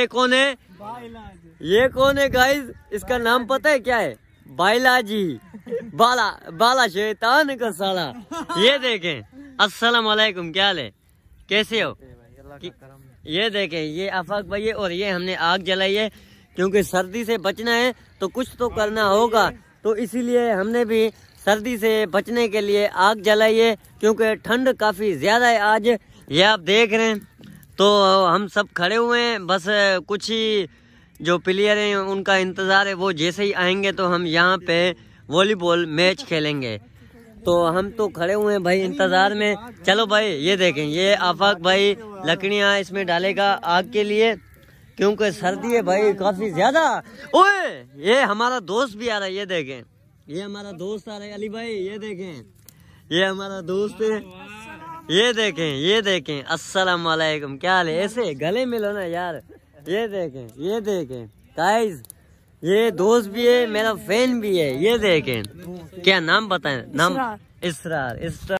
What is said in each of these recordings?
ये कौन है ये कौन है गाइस इसका नाम पता है क्या है बाइलाजी बाला बाला शैतान का साला ये देखें अस्सलाम वालेकुम क्या हाल है कैसे हो ये देखें ये आफाक भाई है और ये हमने आग जलाई है क्योंकि सर्दी से बचना है तो कुछ तो करना होगा तो इसीलिए हमने भी सर्दी से बचने के लिए आग जलाई है क्योंकि ठंड काफ़ी ज़्यादा है आज ये आप देख रहे हैं तो हम सब खड़े हुए हैं बस कुछ ही जो प्लेयर हैं उनका इंतज़ार है वो जैसे ही आएंगे तो हम यहाँ पे वॉलीबॉल मैच खेलेंगे तो हम तो खड़े हुए हैं भाई इंतज़ार में चलो भाई ये देखें ये आफाक भाई लकड़ियाँ इसमें डालेगा आग के लिए क्योंकि सर्दी है भाई काफ़ी ज़्यादा ओए ये हमारा दोस्त भी आ रहा है ये देखें ये हमारा दोस्त आ रहा है अली भाई ये देखें ये हमारा दोस्त है ये देखें ये देखें अस्सलाम वालेकुम क्या हाल है ऐसे गले मिलो ना यार ये देखें ये देखें गाइस ये दोस्त भी है मेरा फैन भी है ये देखें क्या नाम बताएं नाम इसरार इसरार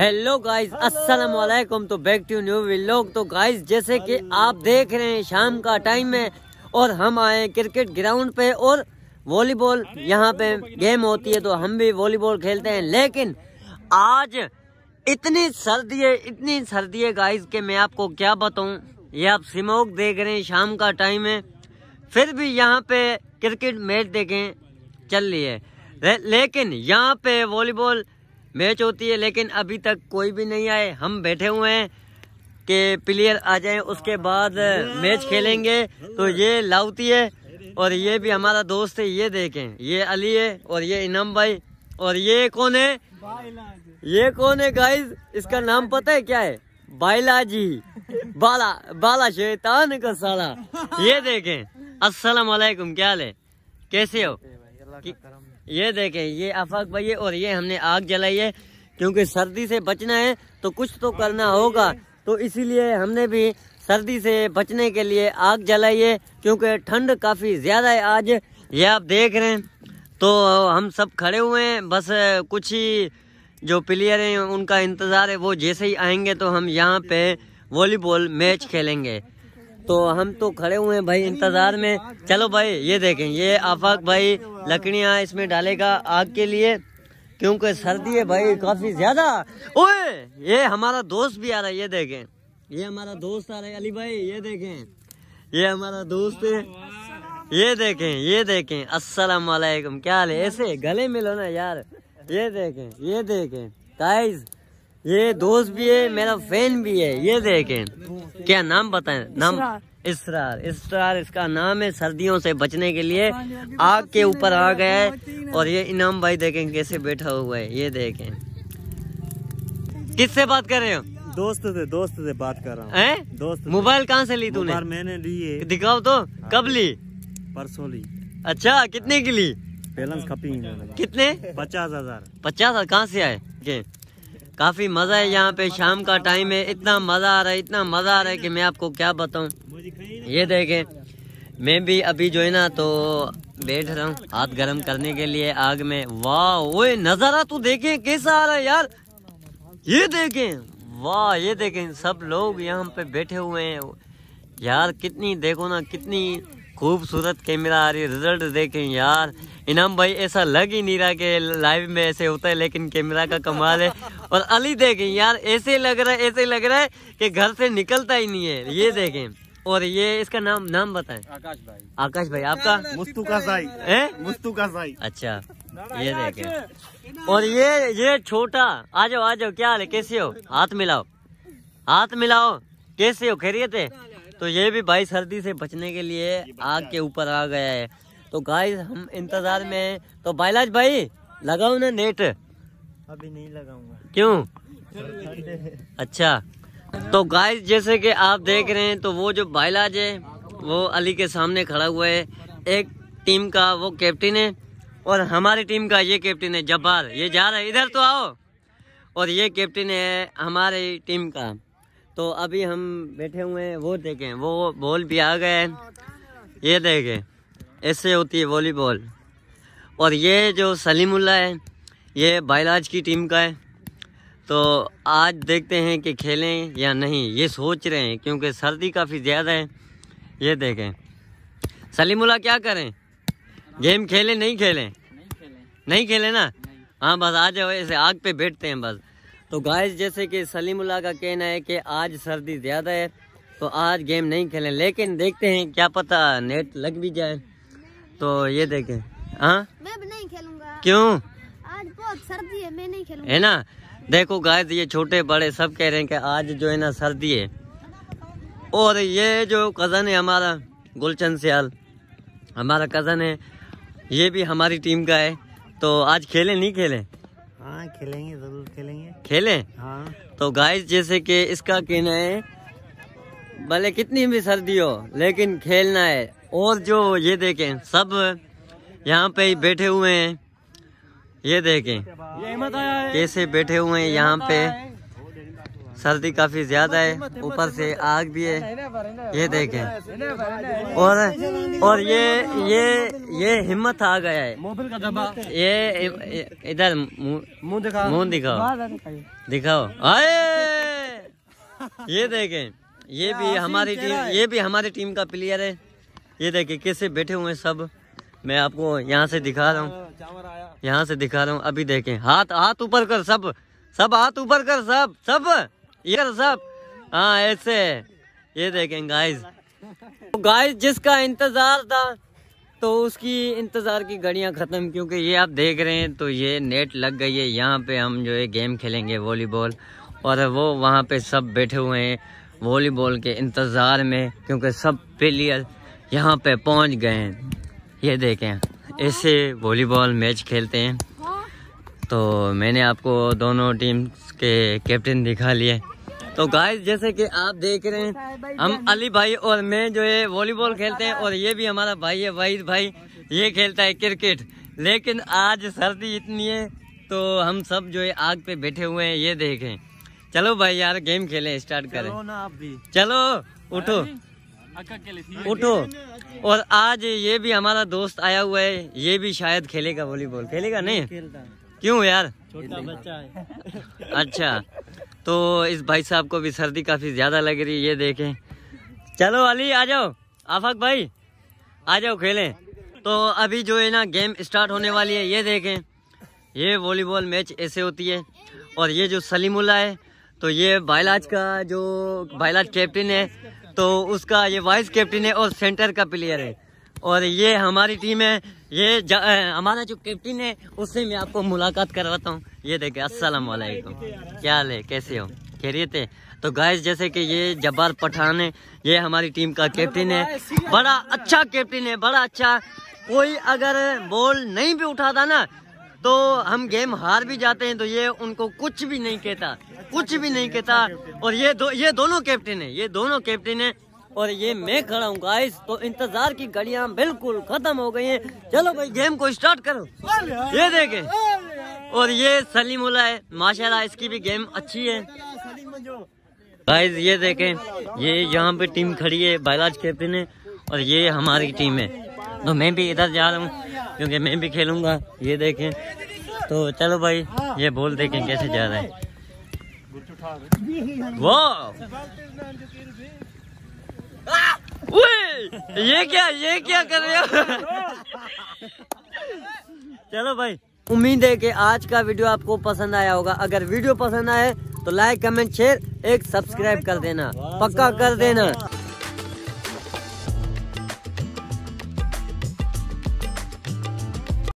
हेलो गाइस अस्सलाम वालेकुम तो बैक टू न्यू व्लॉग तो गाइस जैसे कि आप देख रहे हैं शाम का टाइम है और हम आए क्रिकेट ग्राउंड पे और वॉलीबॉल यहाँ पे गेम होती है तो हम भी वॉलीबॉल खेलते हैं लेकिन आज इतनी सर्दी है इतनी सर्दी है गाइस कि मैं आपको क्या बताऊं ये आप स्मोक देख रहे हैं शाम का टाइम है फिर भी यहाँ पे क्रिकेट मैच देखें चल रही है ले, लेकिन यहाँ पे वॉलीबॉल मैच होती है लेकिन अभी तक कोई भी नहीं आए हम बैठे हुए हैं कि प्लेयर आ जाए उसके बाद मैच खेलेंगे तो ये लाउती है और ये भी हमारा दोस्त है ये देखें ये अली है और ये इनाम भाई और ये कौन है ये कौन है गाइस इसका नाम पता है क्या है बाइला जी बाला बाला शैतान का साला ये देखें अस्सलाम वालेकुम क्या हाल है कैसे हो ये देखें ये आफाक भाई है और ये हमने आग जलाई है क्योंकि सर्दी से बचना है तो कुछ तो करना होगा तो इसीलिए हमने भी सर्दी से बचने के लिए आग जलाई है क्योंकि ठंड काफ़ी ज़्यादा है आज ये आप देख रहे हैं तो हम सब खड़े हुए हैं बस कुछ ही जो प्लेयर हैं उनका इंतज़ार है वो जैसे ही आएंगे तो हम यहाँ पे वॉलीबॉल मैच खेलेंगे तो हम तो खड़े हुए हैं भाई इंतज़ार में चलो भाई ये देखें ये आफाक भाई लकड़ियाँ इसमें डालेगा आग के लिए क्योंकि सर्दी है भाई काफी ज्यादा ओए ये हमारा दोस्त भी आ रहा है ये देखें ये हमारा दोस्त आ रहा है अली भाई ये देखें ये हमारा दोस्त है ये देखें ये देखें अस्सलाम वालेकुम क्या हाल है ऐसे गले मिलो ना यार ये देखें ये देखें गाइस ये दोस्त भी है मेरा फैन भी है ये देखें क्या नाम बताएं नाम इसरार इसरार इसका नाम है सर्दियों से बचने के लिए हाँ हाँ आग के ऊपर आ गया है और ये इनाम भाई देखें कैसे बैठा हुआ है ये देखें किससे बात कर रहे हो दोस्त से दोस्त से बात कर रहा हूँ हैं दोस्त मोबाइल कहाँ से ली तूने मैंने ली है दिखाओ तो हाँ। कब ली परसों ली अच्छा कितने की ली बैलेंस खपी कितने पचास हजार पचास हजार कहाँ से आए के काफ़ी मज़ा है यहाँ पे शाम का टाइम है इतना मज़ा आ रहा है इतना मज़ा आ रहा है कि मैं आपको क्या बताऊँ ये देखें मैं भी अभी जो है ना तो बैठ रहा हूँ हाथ गर्म करने के लिए आग में वाह ओए नज़ारा तू देखें कैसा आ रहा है यार ये देखें वाह ये देखें सब लोग यहाँ पे बैठे हुए हैं यार कितनी देखो ना कितनी खूबसूरत कैमरा आ रही रिजल्ट देखें यार इनाम भाई ऐसा लग ही नहीं रहा कि लाइव में ऐसे होता है लेकिन कैमरा का कमाल है और अली देखें यार ऐसे लग रहा है ऐसे लग रहा है कि घर से निकलता ही नहीं है ये देखें और ये इसका नाम नाम बताएं आकाश भाई आकाश भाई आपका मुस्तु का साई है मुस्तु का साई अच्छा ये देखे और ये ये छोटा आ जाओ आ जाओ क्या हाल है कैसे हो हाथ मिलाओ हाथ मिलाओ कैसे हो खैरियत है तो ये भी भाई सर्दी से बचने के लिए आग के ऊपर आ गया है तो गाइस हम इंतजार में तो बाइलाज भाई लगाओ ना नेट अभी नहीं लगाऊंगा क्यों अच्छा तो गाय जैसे कि आप देख रहे हैं तो वो जो बाइलाज है वो अली के सामने खड़ा हुआ है एक टीम का वो कैप्टन है और हमारी टीम का ये कैप्टन है जब्बार ये जा रहा है इधर तो आओ और ये कैप्टन है हमारी टीम का तो अभी हम बैठे हुए हैं वो देखें वो बॉल भी आ गए ये देखें ऐसे होती है वॉलीबॉल और ये जो सलीमुल्ला है ये बाइलाज की टीम का है तो आज देखते हैं कि खेलें या नहीं ये सोच रहे हैं क्योंकि सर्दी काफ़ी ज़्यादा है ये देखें सलीमुल्ला क्या करें गेम खेलें नहीं खेलें नहीं खेलें ना हाँ बस जाओ ऐसे आग पे बैठते हैं बस तो गाइस जैसे कि सलीमुल्ला का कहना है कि आज सर्दी ज़्यादा है तो आज गेम नहीं खेलें लेकिन देखते हैं क्या पता नेट लग भी जाए तो ये देखें हाँ मैं नहीं खेलूंगा क्यों आज बहुत सर्दी है मैं नहीं खेलूंगा है ना देखो गाय ये छोटे बड़े सब कह रहे हैं कि आज जो है ना सर्दी है और ये जो कज़न है हमारा गुलचंद सियाल हमारा कज़न है ये भी हमारी टीम का है तो आज खेलें नहीं खेलें हाँ खेलेंगे ज़रूर खेलेंगे खेलें हाँ तो गाय जैसे कि इसका कहना है भले कितनी भी सर्दी हो लेकिन खेलना है और जो ये देखें सब यहाँ पे ही बैठे हुए हैं ये देखें कैसे बैठे हुए हैं यहाँ पे सर्दी काफी ज्यादा है ऊपर से आग भी है ये देखें और और ये ये ये हिम्मत आ गया है ये इधर मुंह दिखाओ मुंह दिखाओ दिखाओ आए ये देखें ये भी हमारी टीम ये भी हमारी टीम का प्लेयर है ये देखें कैसे बैठे हुए हैं सब मैं आपको यहाँ से दिखा रहा हूँ हाँ, यहाँ से दिखा रहा हूँ अभी देखें हाथ हाथ ऊपर कर सब सब हाथ ऊपर कर सब सब ये कर सब हाँ ऐसे ये देखें गाइस तो गाइस जिसका इंतजार था तो उसकी इंतज़ार की घड़ियाँ ख़त्म क्योंकि ये आप देख रहे हैं तो ये नेट लग गई है यहाँ पे हम जो है गेम खेलेंगे वॉलीबॉल और वो वहाँ पे सब बैठे हुए हैं वॉलीबॉल के इंतज़ार में क्योंकि सब प्लेयर यहाँ पे पहुँच गए हैं ये देखें ऐसे वॉलीबॉल मैच खेलते हैं तो मैंने आपको दोनों टीम के कैप्टन दिखा लिए तो गाइस जैसे कि आप देख रहे हैं हम अली भाई और मैं जो है वॉलीबॉल खेलते हैं और ये भी हमारा भाई है वाहिद भाई ये खेलता है क्रिकेट लेकिन आज सर्दी इतनी है तो हम सब जो है आग पे बैठे हुए हैं ये देखें चलो भाई यार गेम खेलें स्टार्ट करें चलो ना आप भी चलो उठो उठो और आज ये भी हमारा दोस्त आया हुआ है ये भी शायद खेलेगा वॉलीबॉल खेलेगा नहीं क्यों यार छोटा बच्चा है अच्छा तो इस भाई साहब को भी सर्दी काफी ज्यादा लग रही है ये देखें चलो अली आ जाओ आफक भाई आ जाओ खेलें तो अभी जो है ना गेम स्टार्ट होने वाली है ये देखें ये वॉलीबॉल मैच ऐसे होती है और ये जो सलीमुल्ला है तो ये बायलाज का जो बायलाज कैप्टन है तो उसका ये वाइस कैप्टन है और सेंटर का प्लेयर है और ये हमारी टीम है ये हमारा जो कैप्टन है उससे मैं आपको मुलाकात करवाता हूँ ये देखे अस्सलाम क्या हाल है कैसे हो खैरियत है तो गाइस जैसे कि ये जब्बार पठान है ये हमारी टीम का कैप्टन है बड़ा अच्छा कैप्टन है बड़ा अच्छा कोई अगर बॉल नहीं भी उठाता ना तो हम गेम हार भी जाते हैं तो ये उनको कुछ भी नहीं कहता कुछ भी नहीं कहता और ये दो ये दोनों कैप्टन है ये दोनों कैप्टन है और ये मैं खड़ा हूँ गाइस तो इंतजार की घड़िया बिल्कुल खत्म हो गई हैं चलो भाई गेम को स्टार्ट करो ये देखे और ये सलीम उला है माशाल्लाह इसकी भी गेम अच्छी है गाइस ये देखे ये यहाँ पे टीम खड़ी है बायलाज कैप्टन है और ये हमारी टीम है तो मैं भी इधर जा रहा हूँ क्योंकि मैं भी खेलूंगा ये देखें तो चलो भाई हाँ। ये बोल देखें कैसे जा रहा है वो ये क्या ये क्या कर रहे हो चलो भाई उम्मीद है कि आज का वीडियो आपको पसंद आया होगा अगर वीडियो पसंद आए तो लाइक कमेंट शेयर एक सब्सक्राइब कर देना पक्का कर देना